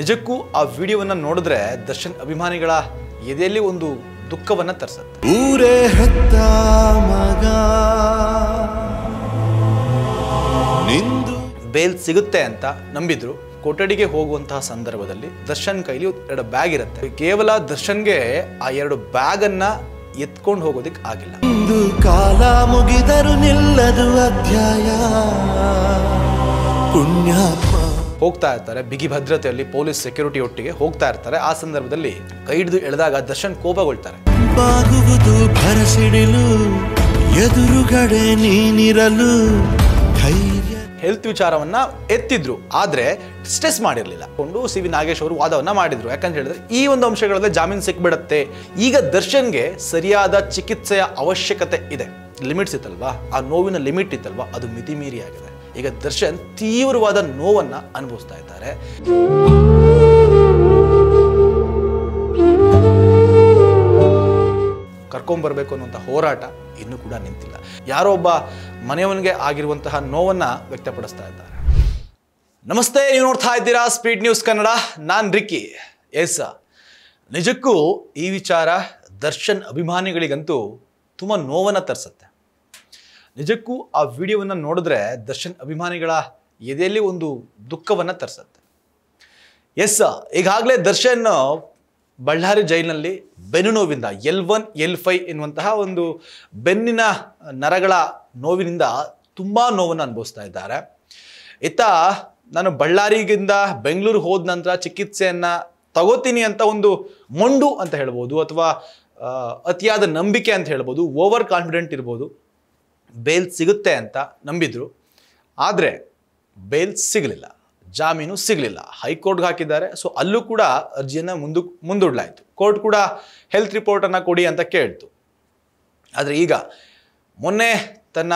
ನಿಜಕ್ಕೂ ಆ ವಿಡಿಯೋವನ್ನ ನೋಡಿದ್ರೆ ದರ್ಶನ್ ಅಭಿಮಾನಿಗಳ ಎದೆಯಲ್ಲಿ ಒಂದು ದುಃಖವನ್ನು ತರಿಸುತ್ತೆ ಊರೇ ಹತ್ತ ಮಗ ನಿಂದು ಬೇಲ್ ಸಿಗುತ್ತೆ ಅಂತ ನಂಬಿದ್ರು ಕೊಠಡಿಗೆ ಹೋಗುವಂತಹ ಸಂದರ್ಭದಲ್ಲಿ ದರ್ಶನ್ ಕೈಲಿ ಎರಡು ಬ್ಯಾಗ್ ಇರುತ್ತೆ ಕೇವಲ ದರ್ಶನ್ಗೆ ಆ ಎರಡು ಅನ್ನ ಎತ್ಕೊಂಡು ಹೋಗೋದಿಕ್ ಆಗಿಲ್ಲ ಒಂದು ಕಾಲ ಮುಗಿದರು ನಿಲ್ಲದು ಅಧ್ಯಾಯ ಪುಣ್ಯ ಹೋಗ್ತಾ ಇರ್ತಾರೆ ಬಿಗಿ ಭದ್ರತೆಯಲ್ಲಿ ಪೊಲೀಸ್ ಸೆಕ್ಯೂರಿಟಿ ಒಟ್ಟಿಗೆ ಹೋಗ್ತಾ ಇರ್ತಾರೆ ಆ ಸಂದರ್ಭದಲ್ಲಿ ಕೈ ಹಿಡಿದು ಎಳೆದಾಗ ದರ್ಶನ್ ಕೋಪಗೊಳ್ತಾರೆ ಹೆಲ್ತ್ ವಿಚಾರವನ್ನ ಎತ್ತಿದ್ರು ಆದ್ರೆ ಸ್ಟ್ರೆಸ್ ಮಾಡಿರಲಿಲ್ಲ ಕೊಂಡು ಸಿ ವಿ ನಾಗೇಶ್ ಅವರು ವಾದವನ್ನ ಮಾಡಿದ್ರು ಯಾಕಂತ ಹೇಳಿದ್ರೆ ಈ ಒಂದು ಅಂಶಗಳಲ್ಲಿ ಜಾಮೀನು ಸಿಕ್ಬಿಡತ್ತೆ ಈಗ ದರ್ಶನ್ಗೆ ಸರಿಯಾದ ಚಿಕಿತ್ಸೆಯ ಅವಶ್ಯಕತೆ ಇದೆ ಲಿಮಿಟ್ಸ್ ಇತ್ತಲ್ವಾ ಆ ನೋವಿನ ಲಿಮಿಟ್ ಇತ್ತಲ್ವಾ ಅದು ಮೀರಿ ಆಗಿದೆ ಈಗ ದರ್ಶನ್ ತೀವ್ರವಾದ ನೋವನ್ನು ಅನುಭವಿಸ್ತಾ ಇದ್ದಾರೆ ಕರ್ಕೊಂಬರ್ಬೇಕು ಅನ್ನುವಂಥ ಹೋರಾಟ ಇನ್ನೂ ಕೂಡ ನಿಂತಿಲ್ಲ ಒಬ್ಬ ಮನೆಯವನಿಗೆ ಆಗಿರುವಂತಹ ನೋವನ್ನು ವ್ಯಕ್ತಪಡಿಸ್ತಾ ಇದ್ದಾರೆ ನಮಸ್ತೆ ನೀವು ನೋಡ್ತಾ ಇದ್ದೀರಾ ಸ್ಪೀಡ್ ನ್ಯೂಸ್ ಕನ್ನಡ ನಾನ್ ರಿಕ್ಕಿ ಎಸ್ ನಿಜಕ್ಕೂ ಈ ವಿಚಾರ ದರ್ಶನ್ ಅಭಿಮಾನಿಗಳಿಗಂತೂ ತುಂಬ ನೋವನ್ನು ತರಿಸುತ್ತೆ ನಿಜಕ್ಕೂ ಆ ವಿಡಿಯೋವನ್ನು ನೋಡಿದ್ರೆ ದರ್ಶನ್ ಅಭಿಮಾನಿಗಳ ಎದೆಯಲ್ಲಿ ಒಂದು ದುಃಖವನ್ನು ತರಿಸುತ್ತೆ ಎಸ್ ಈಗಾಗಲೇ ದರ್ಶನ್ ಬಳ್ಳಾರಿ ಜೈಲಿನಲ್ಲಿ ಬೆನ್ನು ನೋವಿಂದ ಎಲ್ ಒನ್ ಎಲ್ ಫೈ ಎನ್ನುವಂತಹ ಒಂದು ಬೆನ್ನಿನ ನರಗಳ ನೋವಿನಿಂದ ತುಂಬ ನೋವನ್ನು ಅನುಭವಿಸ್ತಾ ಇದ್ದಾರೆ ಇತ್ತ ನಾನು ಬಳ್ಳಾರಿಗಿಂದ ಬೆಂಗಳೂರು ಹೋದ ನಂತರ ಚಿಕಿತ್ಸೆಯನ್ನು ತಗೋತೀನಿ ಅಂತ ಒಂದು ಮೊಂಡು ಅಂತ ಹೇಳ್ಬೋದು ಅಥವಾ ಅತಿಯಾದ ನಂಬಿಕೆ ಅಂತ ಹೇಳ್ಬೋದು ಓವರ್ ಕಾನ್ಫಿಡೆಂಟ್ ಇರ್ಬೋದು ಬೇಲ್ ಸಿಗುತ್ತೆ ಅಂತ ನಂಬಿದ್ರು ಆದರೆ ಬೇಲ್ ಸಿಗಲಿಲ್ಲ ಜಾಮೀನು ಸಿಗಲಿಲ್ಲ ಹೈಕೋರ್ಟ್ಗೆ ಹಾಕಿದ್ದಾರೆ ಸೊ ಅಲ್ಲೂ ಕೂಡ ಅರ್ಜಿಯನ್ನು ಮುಂದು ಮುಂದೂಡಲಾಯಿತು ಕೋರ್ಟ್ ಕೂಡ ಹೆಲ್ತ್ ರಿಪೋರ್ಟನ್ನು ಕೊಡಿ ಅಂತ ಕೇಳ್ತು ಆದರೆ ಈಗ ಮೊನ್ನೆ ತನ್ನ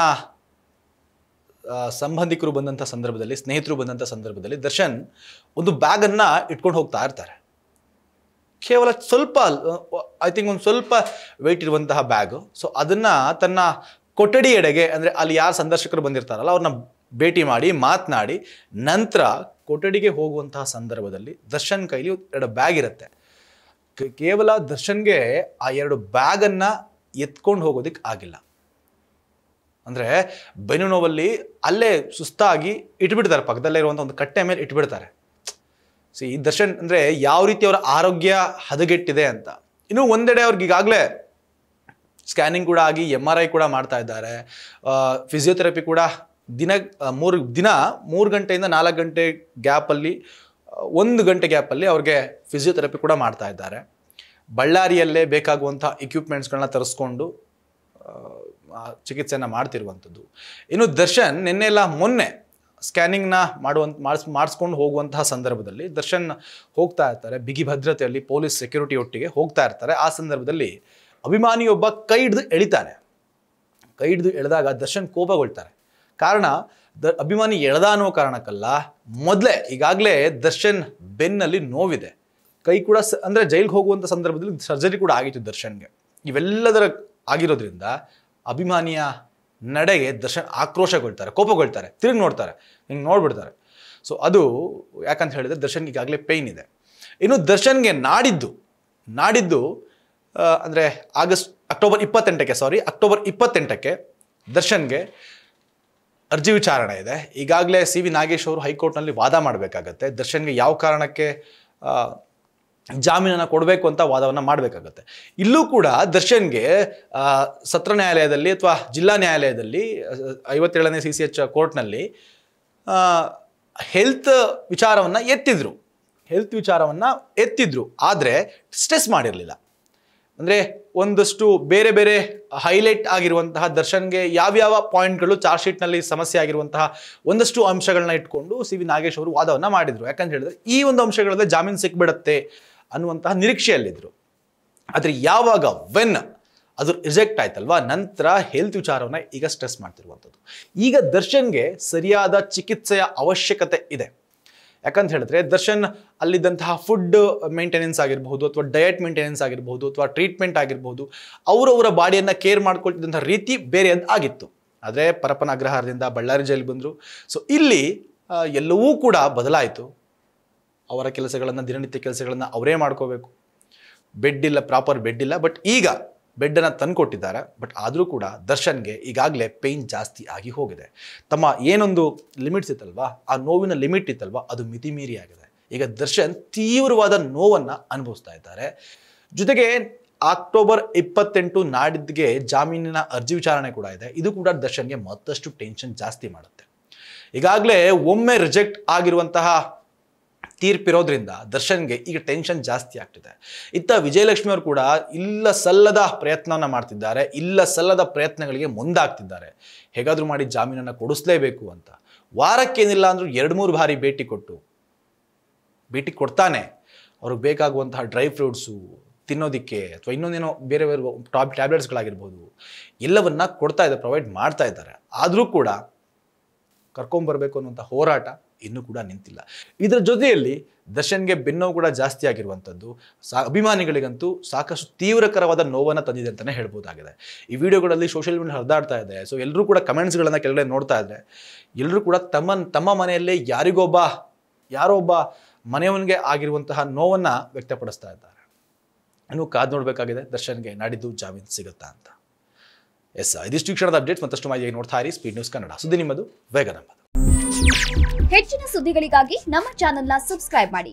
ಸಂಬಂಧಿಕರು ಬಂದಂಥ ಸಂದರ್ಭದಲ್ಲಿ ಸ್ನೇಹಿತರು ಬಂದಂಥ ಸಂದರ್ಭದಲ್ಲಿ ದರ್ಶನ್ ಒಂದು ಬ್ಯಾಗನ್ನು ಇಟ್ಕೊಂಡು ಹೋಗ್ತಾ ಇರ್ತಾರೆ ಕೇವಲ ಸ್ವಲ್ಪ ಐ ಥಿಂಕ್ ಒಂದು ಸ್ವಲ್ಪ ವೆಯ್ಟ್ ಇರುವಂತಹ ಬ್ಯಾಗು ಸೊ ಅದನ್ನು ತನ್ನ ಕೊಠಡಿ ಎಡೆಗೆ ಅಂದರೆ ಅಲ್ಲಿ ಯಾರು ಸಂದರ್ಶಕರು ಬಂದಿರ್ತಾರಲ್ಲ ಅವ್ರನ್ನ ಭೇಟಿ ಮಾಡಿ ಮಾತನಾಡಿ ನಂತರ ಕೊಠಡಿಗೆ ಹೋಗುವಂತಹ ಸಂದರ್ಭದಲ್ಲಿ ದರ್ಶನ್ ಕೈಲಿ ಎರಡು ಬ್ಯಾಗ್ ಇರುತ್ತೆ ಕೇವಲ ದರ್ಶನ್ಗೆ ಆ ಎರಡು ಬ್ಯಾಗನ್ನು ಎತ್ಕೊಂಡು ಹೋಗೋದಕ್ಕೆ ಆಗಿಲ್ಲ ಅಂದರೆ ಬೆನ್ನು ನೋವಲ್ಲಿ ಅಲ್ಲೇ ಸುಸ್ತಾಗಿ ಇಟ್ಬಿಡ್ತಾರೆ ಪಕ್ಕದಲ್ಲೇ ಇರುವಂಥ ಒಂದು ಕಟ್ಟೆ ಮೇಲೆ ಇಟ್ಬಿಡ್ತಾರೆ ಸಿ ಈ ದರ್ಶನ್ ಅಂದರೆ ಯಾವ ರೀತಿ ಅವರ ಆರೋಗ್ಯ ಹದಗೆಟ್ಟಿದೆ ಅಂತ ಇನ್ನೂ ಒಂದೆಡೆ ಅವ್ರಿಗೆ ಈಗಾಗಲೇ ಸ್ಕ್ಯಾನಿಂಗ್ ಕೂಡ ಆಗಿ ಎಮ್ ಆರ್ ಐ ಕೂಡ ಮಾಡ್ತಾ ಇದ್ದಾರೆ ಫಿಸಿಯೋಥೆರಪಿ ಕೂಡ ದಿನ ಮೂರು ದಿನ ಮೂರು ಗಂಟೆಯಿಂದ ನಾಲ್ಕು ಗಂಟೆ ಗ್ಯಾಪಲ್ಲಿ ಒಂದು ಗಂಟೆ ಗ್ಯಾಪಲ್ಲಿ ಅವ್ರಿಗೆ ಫಿಸಿಯೋಥೆರಪಿ ಕೂಡ ಮಾಡ್ತಾ ಇದ್ದಾರೆ ಬಳ್ಳಾರಿಯಲ್ಲೇ ಬೇಕಾಗುವಂಥ ಇಕ್ವಿಪ್ಮೆಂಟ್ಸ್ಗಳನ್ನ ತರಿಸ್ಕೊಂಡು ಚಿಕಿತ್ಸೆಯನ್ನು ಮಾಡ್ತಿರುವಂಥದ್ದು ಇನ್ನು ದರ್ಶನ್ ನಿನ್ನೆಲ್ಲ ಮೊನ್ನೆ ಸ್ಕ್ಯಾನಿಂಗ್ನ ಮಾಡುವಂಥ ಮಾಡಿಸ್ ಮಾಡಿಸ್ಕೊಂಡು ಹೋಗುವಂತಹ ಸಂದರ್ಭದಲ್ಲಿ ದರ್ಶನ್ ಹೋಗ್ತಾ ಇರ್ತಾರೆ ಬಿಗಿ ಭದ್ರತೆಯಲ್ಲಿ ಪೊಲೀಸ್ ಸೆಕ್ಯೂರಿಟಿ ಒಟ್ಟಿಗೆ ಹೋಗ್ತಾ ಇರ್ತಾರೆ ಆ ಸಂದರ್ಭದಲ್ಲಿ ಅಭಿಮಾನಿಯೊಬ್ಬ ಕೈ ಹಿಡಿದು ಎಳಿತಾನೆ ಕೈ ಹಿಡಿದು ಎಳೆದಾಗ ದರ್ಶನ್ ಕೋಪಗೊಳ್ತಾರೆ ಕಾರಣ ದ ಅಭಿಮಾನಿ ಎಳೆದ ಅನ್ನೋ ಕಾರಣಕ್ಕಲ್ಲ ಮೊದಲೇ ಈಗಾಗಲೇ ದರ್ಶನ್ ಬೆನ್ನಲ್ಲಿ ನೋವಿದೆ ಕೈ ಕೂಡ ಸ ಅಂದರೆ ಜೈಲಿಗೆ ಹೋಗುವಂಥ ಸಂದರ್ಭದಲ್ಲಿ ಸರ್ಜರಿ ಕೂಡ ಆಗಿತ್ತು ದರ್ಶನ್ಗೆ ಇವೆಲ್ಲದರ ಆಗಿರೋದ್ರಿಂದ ಅಭಿಮಾನಿಯ ನಡೆಗೆ ದರ್ಶನ್ ಆಕ್ರೋಶಗೊಳ್ತಾರೆ ಕೋಪಗೊಳ್ತಾರೆ ತಿರುಗಿ ನೋಡ್ತಾರೆ ಹಿಂಗೆ ನೋಡ್ಬಿಡ್ತಾರೆ ಸೊ ಅದು ಯಾಕಂತ ಹೇಳಿದ್ರೆ ದರ್ಶನ್ಗೆ ಈಗಾಗಲೇ ಪೇಯ್ನ್ ಇದೆ ಇನ್ನು ದರ್ಶನ್ಗೆ ನಾಡಿದ್ದು ನಾಡಿದ್ದು ಅಂದರೆ ಆಗಸ್ಟ್ ಅಕ್ಟೋಬರ್ ಇಪ್ಪತ್ತೆಂಟಕ್ಕೆ ಸಾರಿ ಅಕ್ಟೋಬರ್ ಇಪ್ಪತ್ತೆಂಟಕ್ಕೆ ದರ್ಶನ್ಗೆ ಅರ್ಜಿ ವಿಚಾರಣೆ ಇದೆ ಈಗಾಗಲೇ ಸಿ ವಿ ನಾಗೇಶ್ ಅವರು ಹೈಕೋರ್ಟ್ನಲ್ಲಿ ವಾದ ಮಾಡಬೇಕಾಗತ್ತೆ ದರ್ಶನ್ಗೆ ಯಾವ ಕಾರಣಕ್ಕೆ ಜಾಮೀನನ್ನು ಕೊಡಬೇಕು ಅಂತ ವಾದವನ್ನು ಮಾಡಬೇಕಾಗತ್ತೆ ಇಲ್ಲೂ ಕೂಡ ದರ್ಶನ್ಗೆ ಸತ್ರ ನ್ಯಾಯಾಲಯದಲ್ಲಿ ಅಥವಾ ಜಿಲ್ಲಾ ನ್ಯಾಯಾಲಯದಲ್ಲಿ ಐವತ್ತೇಳನೇ ಸಿ ಸಿ ಎಚ್ ಕೋರ್ಟ್ನಲ್ಲಿ ಹೆಲ್ತ್ ವಿಚಾರವನ್ನು ಎತ್ತಿದ್ರು ಹೆಲ್ತ್ ವಿಚಾರವನ್ನು ಎತ್ತಿದ್ರು ಆದರೆ ಸ್ಟ್ರೆಸ್ ಮಾಡಿರಲಿಲ್ಲ ಅಂದರೆ ಒಂದಷ್ಟು ಬೇರೆ ಬೇರೆ ಹೈಲೈಟ್ ಆಗಿರುವಂತಹ ದರ್ಶನ್ಗೆ ಯಾವ್ಯಾವ ಪಾಯಿಂಟ್ಗಳು ಚಾರ್ಜ್ ಶೀಟ್ನಲ್ಲಿ ಸಮಸ್ಯೆ ಆಗಿರುವಂತಹ ಒಂದಷ್ಟು ಅಂಶಗಳನ್ನ ಇಟ್ಕೊಂಡು ಸಿ ವಿ ನಾಗೇಶ್ ಅವರು ವಾದವನ್ನು ಮಾಡಿದರು ಯಾಕಂತ ಹೇಳಿದ್ರೆ ಈ ಒಂದು ಅಂಶಗಳಲ್ಲೇ ಜಾಮೀನು ಸಿಕ್ಬಿಡತ್ತೆ ಅನ್ನುವಂತಹ ನಿರೀಕ್ಷೆಯಲ್ಲಿದ್ದರು ಆದರೆ ಯಾವಾಗ ವೆನ್ ಅದು ರಿಜೆಕ್ಟ್ ಆಯ್ತಲ್ವಾ ನಂತರ ಹೆಲ್ತ್ ವಿಚಾರವನ್ನು ಈಗ ಸ್ಟ್ರೆಸ್ ಮಾಡ್ತಿರುವಂಥದ್ದು ಈಗ ದರ್ಶನ್ಗೆ ಸರಿಯಾದ ಚಿಕಿತ್ಸೆಯ ಅವಶ್ಯಕತೆ ಇದೆ ಯಾಕಂತ ಹೇಳಿದ್ರೆ ದರ್ಶನ್ ಅಲ್ಲಿದ್ದಂತಹ ಫುಡ್ ಮೇಂಟೆನೆನ್ಸ್ ಆಗಿರಬಹುದು ಅಥವಾ ಡಯಟ್ ಮೇಂಟೆನೆನ್ಸ್ ಆಗಿರಬಹುದು ಅಥವಾ ಟ್ರೀಟ್ಮೆಂಟ್ ಆಗಿರಬಹುದು ಅವರವರ ಬಾಡಿಯನ್ನು ಕೇರ್ ಮಾಡ್ಕೊಳ್ತಿದ್ದಂಥ ರೀತಿ ಬೇರೆ ಅಂತ ಆಗಿತ್ತು ಆದರೆ ಪರಪ್ಪನ ಅಗ್ರಹಾರದಿಂದ ಬಳ್ಳಾರಿ ಜೈಲಿ ಬಂದರು ಸೊ ಇಲ್ಲಿ ಎಲ್ಲವೂ ಕೂಡ ಬದಲಾಯಿತು ಅವರ ಕೆಲಸಗಳನ್ನು ದಿನನಿತ್ಯ ಕೆಲಸಗಳನ್ನು ಅವರೇ ಮಾಡ್ಕೋಬೇಕು ಬೆಡ್ ಇಲ್ಲ ಪ್ರಾಪರ್ ಬೆಡ್ ಇಲ್ಲ ಬಟ್ ಈಗ ಬೆಡ್ಡನ್ನು ಕೊಟ್ಟಿದ್ದಾರೆ ಬಟ್ ಆದರೂ ಕೂಡ ದರ್ಶನ್ಗೆ ಈಗಾಗಲೇ ಪೇಯ್ನ್ ಜಾಸ್ತಿ ಆಗಿ ಹೋಗಿದೆ ತಮ್ಮ ಏನೊಂದು ಲಿಮಿಟ್ಸ್ ಇತ್ತಲ್ವಾ ಆ ನೋವಿನ ಲಿಮಿಟ್ ಇತ್ತಲ್ವಾ ಅದು ಮಿತಿಮೀರಿ ಆಗಿದೆ ಈಗ ದರ್ಶನ್ ತೀವ್ರವಾದ ನೋವನ್ನು ಅನುಭವಿಸ್ತಾ ಇದ್ದಾರೆ ಜೊತೆಗೆ ಅಕ್ಟೋಬರ್ ಇಪ್ಪತ್ತೆಂಟು ನಾಡಿದ್ದಿಗೆ ಜಾಮೀನಿನ ಅರ್ಜಿ ವಿಚಾರಣೆ ಕೂಡ ಇದೆ ಇದು ಕೂಡ ದರ್ಶನ್ಗೆ ಮತ್ತಷ್ಟು ಟೆನ್ಷನ್ ಜಾಸ್ತಿ ಮಾಡುತ್ತೆ ಈಗಾಗಲೇ ಒಮ್ಮೆ ರಿಜೆಕ್ಟ್ ಆಗಿರುವಂತಹ ತೀರ್ಪಿರೋದ್ರಿಂದ ದರ್ಶನ್ಗೆ ಈಗ ಟೆನ್ಷನ್ ಜಾಸ್ತಿ ಆಗ್ತಿದೆ ಇತ್ತ ವಿಜಯಲಕ್ಷ್ಮಿ ಅವರು ಕೂಡ ಇಲ್ಲ ಸಲ್ಲದ ಪ್ರಯತ್ನವನ್ನು ಮಾಡ್ತಿದ್ದಾರೆ ಇಲ್ಲ ಸಲ್ಲದ ಪ್ರಯತ್ನಗಳಿಗೆ ಮುಂದಾಗ್ತಿದ್ದಾರೆ ಹೇಗಾದರೂ ಮಾಡಿ ಜಾಮೀನನ್ನು ಕೊಡಿಸ್ಲೇಬೇಕು ಅಂತ ವಾರಕ್ಕೇನಿಲ್ಲ ಅಂದರೂ ಎರಡು ಮೂರು ಬಾರಿ ಭೇಟಿ ಕೊಟ್ಟು ಭೇಟಿ ಕೊಡ್ತಾನೆ ಅವ್ರಿಗೆ ಬೇಕಾಗುವಂತಹ ಡ್ರೈ ಫ್ರೂಟ್ಸು ತಿನ್ನೋದಕ್ಕೆ ಅಥವಾ ಇನ್ನೊಂದೇನೋ ಬೇರೆ ಬೇರೆ ಟಾಬ್ ಟ್ಯಾಬ್ಲೆಟ್ಸ್ಗಳಾಗಿರ್ಬೋದು ಎಲ್ಲವನ್ನು ಕೊಡ್ತಾ ಇದ್ದಾರೆ ಪ್ರೊವೈಡ್ ಮಾಡ್ತಾ ಇದ್ದಾರೆ ಆದರೂ ಕೂಡ ಕರ್ಕೊಂಬರ್ಬೇಕು ಅನ್ನುವಂಥ ಹೋರಾಟ ಇನ್ನೂ ಕೂಡ ನಿಂತಿಲ್ಲ ಇದರ ಜೊತೆಯಲ್ಲಿ ದರ್ಶನ್ಗೆ ಬೆನ್ನೋವು ಕೂಡ ಜಾಸ್ತಿ ಆಗಿರುವಂಥದ್ದು ಸಾ ಅಭಿಮಾನಿಗಳಿಗಂತೂ ಸಾಕಷ್ಟು ತೀವ್ರಕರವಾದ ನೋವನ್ನು ತಂದಿದೆ ಅಂತಲೇ ಹೇಳ್ಬೋದಾಗಿದೆ ಈ ವಿಡಿಯೋಗಳಲ್ಲಿ ಸೋಷಿಯಲ್ ಮೀಡಿಯಾ ಹರಿದಾಡ್ತಾ ಇದೆ ಸೊ ಎಲ್ಲರೂ ಕೂಡ ಕಮೆಂಟ್ಸ್ಗಳನ್ನು ಕೆಳಗಡೆ ನೋಡ್ತಾ ಇದ್ದಾರೆ ಎಲ್ಲರೂ ಕೂಡ ತಮ್ಮ ತಮ್ಮ ಮನೆಯಲ್ಲೇ ಯಾರಿಗೊಬ್ಬ ಯಾರೊಬ್ಬ ಮನೆಯವನಿಗೆ ಆಗಿರುವಂತಹ ನೋವನ್ನು ವ್ಯಕ್ತಪಡಿಸ್ತಾ ಇದ್ದಾರೆ ಇನ್ನು ಕಾದು ನೋಡಬೇಕಾಗಿದೆ ದರ್ಶನ್ಗೆ ನಾಡಿದ್ದು ಜಾಮೀನು ಸಿಗುತ್ತಾ ಅಂತ ಎಸ್ ಇದಿಷ್ಟು ಶಿಕ್ಷಣದ ಅಪ್ಡೇಟ್ಸ್ ಮತ್ತಷ್ಟು ಮಾಹಿತಿ ನೋಡ್ತಾ ಇರಿ ಸ್ಪೀಡ್ ನ್ಯೂಸ್ ಕನ್ನಡ ಸುದ್ದಿ ನಿಮ್ಮದು ವೇಗ ಹೆಚ್ಚಿನ ಸುದ್ದಿಗಳಿಗಾಗಿ ನಮ್ಮ ಚಾನೆಲ್ನ ಸಬ್ಸ್ಕ್ರೈಬ್ ಮಾಡಿ